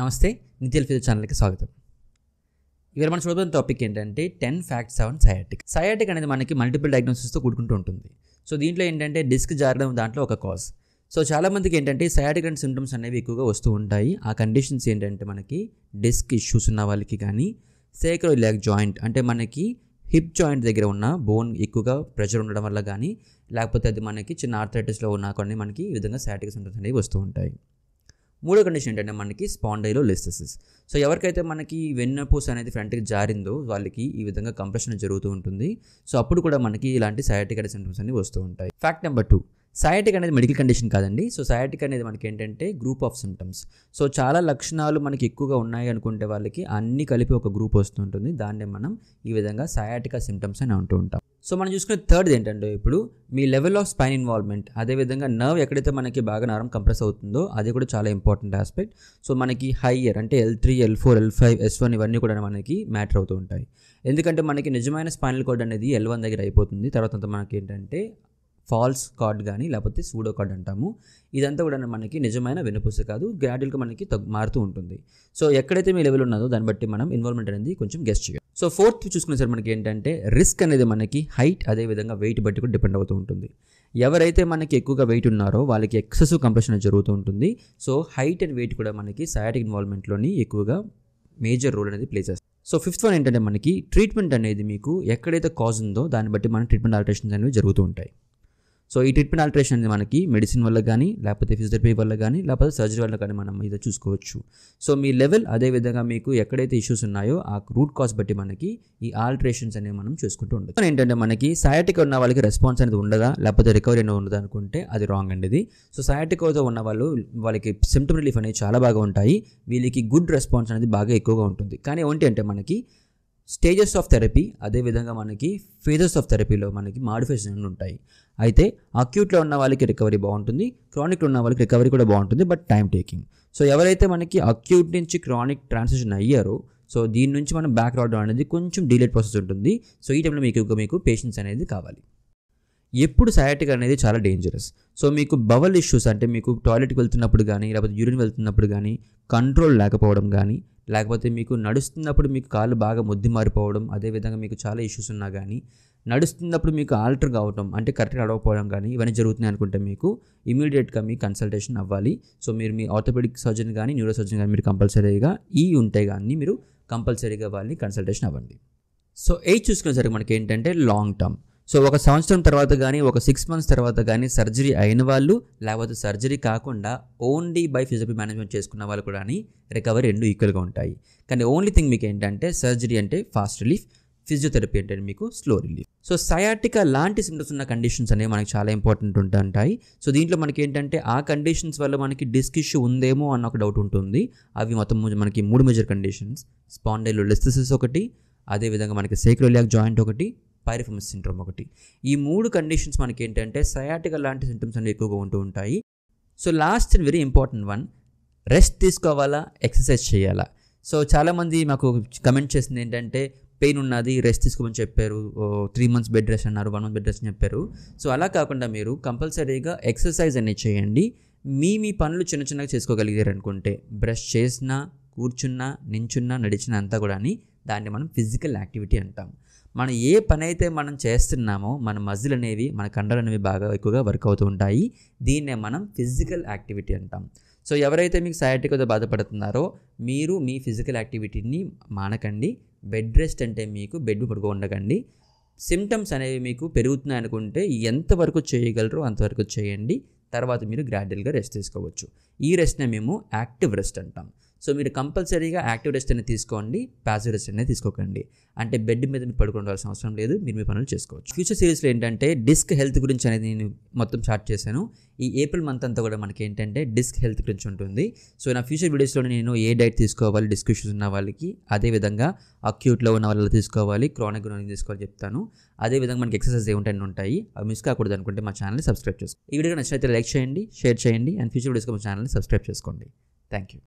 నమస్తే నితిల్ ఫిజిల్ ఛానల్కి స్వాగతం ఇవాళ మనం చూడబోయే టాపిక్ ఏంటంటే ten facts on sciatic sciatic అనేది మనకి మల్టిపుల్ డయాగ్నోసిస్తో కూడుకుంటూ ఉంటుంది సో దీంట్లో ఏంటంటే డిస్క్ జారడం దాంట్లో ఒక కాజ్ సో చాలామందికి ఏంటంటే సయాటిక్ అండ్ సిమ్టమ్స్ అనేవి ఎక్కువగా వస్తూ ఉంటాయి ఆ కండిషన్స్ ఏంటంటే మనకి డిస్క్ ఇష్యూస్ ఉన్న వాళ్ళకి కానీ సేక్రో లెగ్ జాయింట్ అంటే మనకి హిప్ జాయింట్ దగ్గర ఉన్న బోన్ ఎక్కువగా ప్రెషర్ ఉండడం వల్ల కానీ లేకపోతే అది మనకి చిన్న ఆర్థరైటిస్లో ఉన్న కొన్ని మనకి ఈ విధంగా సిమ్టమ్స్ అనేవి వస్తూ ఉంటాయి మూడో కండిషన్ ఏంటంటే మనకి స్పాండైలో లిస్థసిస్ సో ఎవరికైతే మనకి వెన్నపూస అనేది ఫ్రంట్కి జారిందో వాళ్ళకి ఈ విధంగా కంప్రెషన్ జరుగుతూ ఉంటుంది సో అప్పుడు కూడా మనకి ఇలాంటి సయాటిక్ అనే సింటమ్స్ అన్ని వస్తూ ఉంటాయి ఫ్యాక్ట్ నెంబర్ టూ సయాటిక్ అనేది మెడికల్ కండిషన్ కాదండి సో సయాటిక్ అనేది మనకి ఏంటంటే గ్రూప్ ఆఫ్ సిమ్టమ్స్ సో చాలా లక్షణాలు మనకి ఎక్కువగా ఉన్నాయి అనుకుంటే వాళ్ళకి అన్ని కలిపి ఒక గ్రూప్ వస్తుంటుంది దాన్నే మనం ఈ విధంగా సయాటిక సిమ్టమ్స్ అని అంటూ ఉంటాం సో మనం చూసుకునే థర్డ్ ఏంటంటే ఇప్పుడు మీ లెవెల్ ఆఫ్ స్పైన్ ఇన్వాల్వ్మెంట్ అదేవిధంగా నర్వ్ ఎక్కడైతే మనకి బాగా నరం కంప్రెస్ అవుతుందో అది కూడా చాలా ఇంపార్టెంట్ ఆస్పెక్ట్ సో మనకి హైయర్ అంటే L three L four L five S one ఇవన్నీ కూడా మనకి మ్యాటర్ అవుతూ ఉంటాయి ఎందుకంటే మనకి నిజమైన స్పైనల్ కార్డ్ అనేది ఎల్ వన్ దగ్గర అయిపోతుంది తర్వాత మనకి ఏంటంటే ఫాల్స్ కార్డ్ కానీ లేకపోతే సూడో కార్డ్ అంటాము ఇదంతా కూడా మనకి నిజమైన వెనుపూస కాదు గ్రాడ్యుల్గా మనకి మారుతూ ఉంటుంది సో ఎక్కడైతే మీ లెవెల్ ఉన్నదో దాన్ని బట్టి మనం ఇన్వాల్వ్మెంట్ అనేది కొంచెం గెస్ట్ చేయాలి సో ఫోర్త్ సార్ మనకి ఏంటంటే రిస్క్ అనేది మనకి హైట్ అదేవిధంగా వెయిట్ బట్టి కూడా డిపెండ్ అవుతూ ఉంటుంది ఎవరైతే మనకి ఎక్కువగా వెయిట్ ఉన్నారో వాళ్ళకి ఎక్సెసివ్ కంప్రెషన్ జరుగుతూ ఉంటుంది సో హైట్ అండ్ వెయిట్ కూడా మనకి సయాటిక్ ఇన్వాల్వ్మెంట్లోని ఎక్కువగా మేజర్ రోల్ అనేది ప్లే చేస్తుంది సో ఫిఫ్త్ వన్ ఏంటంటే మనకి ట్రీట్మెంట్ అనేది మీకు ఎక్కడైతే కాజ్ ఉందో దాన్ని బట్టి మన ట్రీట్మెంట్ ఆల్టరేషన్స్ అనేవి జరుగుతూ ఉంటాయి సో ఈ ట్రీట్మెంట్ ఆల్టరేషన్ అనేది మనకి మెడిసిన్ వల్ల కానీ లేకపోతే ఫిజియోథెరపీ వల్ల కానీ లేకపోతే సర్జరీ వల్ల కానీ మనం ఇది చూసుకోవచ్చు సో మీ లెవెల్ అదేవిధంగా మీకు ఎక్కడైతే ఇష్యూస్ ఉన్నాయో ఆ రూట్ కాస్ బట్టి మనకి ఈ ఆల్టరేషన్స్ అనేవి మనం చూసుకుంటూ ఉండదు ఏంటంటే మనకి సయాటిక్ ఉన్న వాళ్ళకి రెస్పాన్స్ అనేది ఉండదా లేకపోతే రికవరీ అనేది ఉండదు అనుకుంటే అది రాంగ్ అండి సో సయాటికోతో ఉన్న వాళ్ళు వాళ్ళకి సిమ్టమ్ రిలీఫ్ అనేవి చాలా బాగా ఉంటాయి వీళ్ళకి గుడ్ రెస్పాన్స్ అనేది బాగా ఎక్కువగా ఉంటుంది కానీ అంటే మనకి స్టేజెస్ ఆఫ్ థెరపీ అదేవిధంగా మనకి ఫేజెస్ ఆఫ్ థెరపీలో మనకి మాడిఫికేషన్ ఉంటాయి అయితే అక్యూట్లో ఉన్న వాళ్ళకి రికవరీ బాగుంటుంది క్రానిక్లో ఉన్న వాళ్ళకి రికవరీ కూడా బాగుంటుంది బట్ టైం టేకింగ్ సో ఎవరైతే మనకి అక్యూట్ నుంచి క్రానిక్ ట్రాన్సాక్షన్ అయ్యారో సో దీని నుంచి మనం బ్యాక్ రావడం అనేది కొంచెం డీలేట్ ప్రాసెస్ ఉంటుంది సో ఈ టైంలో మీకు మీకు పేషెన్స్ అనేది కావాలి ఎప్పుడు సయాటిక్ అనేది చాలా డేంజరస్ సో మీకు బవల్ ఇష్యూస్ అంటే మీకు టాయిలెట్కి వెళ్తున్నప్పుడు కానీ లేకపోతే యూరిన్ వెళ్తున్నప్పుడు కానీ కంట్రోల్ లేకపోవడం కానీ లేకపోతే మీకు నడుస్తున్నప్పుడు మీకు కాళ్ళు బాగా ముద్ది మారిపోవడం అదేవిధంగా మీకు చాలా ఇష్యూస్ ఉన్నా కానీ నడుస్తున్నప్పుడు మీకు ఆల్టర్ కావటం అంటే కరెక్ట్గా నడవకపోవడం కానీ ఇవన్నీ జరుగుతున్నాయి అనుకుంటే మీకు ఇమీడియట్గా మీ కన్సల్టేషన్ అవ్వాలి సో మీరు మీ ఆర్థోపెడిక్ సర్జన్ కానీ న్యూరో సర్జన్ కానీ మీరు కంపల్సరీగా ఈ ఉంటే కానీ మీరు కంపల్సరీగా వాళ్ళని కన్సల్టేషన్ అవ్వండి సో ఎయిట్ చూసుకునేసరికి మనకి ఏంటంటే లాంగ్ టర్మ్ సో ఒక సంవత్సరం తర్వాత కానీ ఒక సిక్స్ మంత్స్ తర్వాత కానీ సర్జరీ అయిన వాళ్ళు లేకపోతే సర్జరీ కాకుండా ఓన్లీ బై ఫిజియోపీ మేనేజ్మెంట్ చేసుకున్న వాళ్ళు కూడా రికవరీ రెండు ఈక్వల్గా ఉంటాయి కానీ ఓన్లీ థింగ్ మీకు ఏంటంటే సర్జరీ అంటే ఫాస్ట్ రిలీఫ్ ఫిజియోథెరపీ అంటే మీకు స్లో రిలీఫ్ సో సయాటికా లాంటి సిమ్టమ్స్ ఉన్న కండిషన్స్ అనేవి మనకి చాలా ఇంపార్టెంట్ ఉంటుంటాయి సో దీంట్లో మనకి ఏంటంటే ఆ కండిషన్స్ వల్ల మనకి డిస్క్ ఇష్యూ ఉందేమో అన్న ఒక డౌట్ ఉంటుంది అవి మొత్తం మనకి మూడు మేజర్ కండిషన్స్ స్పాండైలో స్పాండైలోలిస్థిసిస్ ఒకటి అదేవిధంగా మనకి సేక్రోలియాక్ జాయింట్ ఒకటి పైరిఫమస్ సిండ్రోమ్ ఒకటి ఈ మూడు కండిషన్స్ మనకి ఏంటంటే సయాటికల్ లాంటి సింటమ్స్ అనేవి ఎక్కువగా ఉంటూ ఉంటాయి so last and very important one rest తీసుకోవాలా ఎక్సర్సైజ్ చేయాలా సో చాలామంది మాకు కమెంట్ చేసింది ఏంటంటే పెయిన్ ఉన్నది రెస్ట్ తీసుకోమని చెప్పారు త్రీ మంత్స్ బెడ్ రెస్ట్ అన్నారు వన్ మంత్ బెడ్ రెస్ట్ అని చెప్పారు సో అలా కాకుండా మీరు కంపల్సరీగా ఎక్సర్సైజ్ అనేది చేయండి మీ మీ పనులు చిన్న చిన్నగా చేసుకోగలిగారు అనుకుంటే బ్రష్ చేసినా కూర్చున్నా నించున్నా నడిచినా అంతా కూడా దాన్ని మనం ఫిజికల్ యాక్టివిటీ అంటాం మనం ఏ పని అయితే మనం చేస్తున్నామో మన మజిల్ అనేవి మన కండలు అనేవి బాగా ఎక్కువగా వర్క్ అవుతూ ఉంటాయి దీన్నే మనం ఫిజికల్ యాక్టివిటీ అంటాం సో ఎవరైతే మీకు వద్ద బాధపడుతున్నారో మీరు మీ ఫిజికల్ యాక్టివిటీని మానకండి బెడ్ రెస్ట్ అంటే మీకు బెడ్ పడుకో ఉండకండి సిమ్టమ్స్ అనేవి మీకు పెరుగుతున్నాయి అనుకుంటే ఎంతవరకు చేయగలరో అంతవరకు చేయండి తర్వాత మీరు గ్రాడ్యువల్గా రెస్ట్ తీసుకోవచ్చు ఈ రెస్ట్నే మేము యాక్టివ్ రెస్ట్ అంటాం సో మీరు కంపల్సరీగా యాక్టివ్ రెస్ట్ అనేది తీసుకోండి ప్యాసివ్ రెస్ట్ అనేది తీసుకోకండి అంటే బెడ్ మీద మీరు పడుకోవాల్సిన అవసరం లేదు మీరు మీ పనులు చేసుకోవచ్చు ఫ్యూచర్ సిరీస్లో ఏంటంటే డిస్క్ హెల్త్ గురించి అనేది నేను మొత్తం స్టార్ట్ చేశాను ఈ ఏప్రిల్ మంత్ అంతా కూడా మనకి ఏంటంటే డిస్క్ హెల్త్ గురించి ఉంటుంది సో నా ఫ్యూచర్ వీడియోస్లో నేను ఏ డైట్ తీసుకోవాలి డిస్క్ ఇష్యూస్ ఉన్న వాళ్ళకి అదేవిధంగా అక్యూట్లో ఉన్న వాళ్ళు తీసుకోవాలి క్రానిక్ గురించి తీసుకోవాలి చెప్తాను అదేవిధంగా మనకి ఎక్సర్సైజ్ ఏమిటన్నీ ఉంటాయి అవి మిస్ కాకూడదు అనుకుంటే మా ఛానల్ని సబ్స్క్రైబ్ చేసుకోండి ఈ వీడియో నచ్చినైతే లైక్ చేయండి షేర్ చేయండి అండ్ ఫ్యూచర్ వీడియోస్కి మా ఛానల్ని సబ్స్క్రైబ్ చేసుకోండి థ్యాంక్ యూ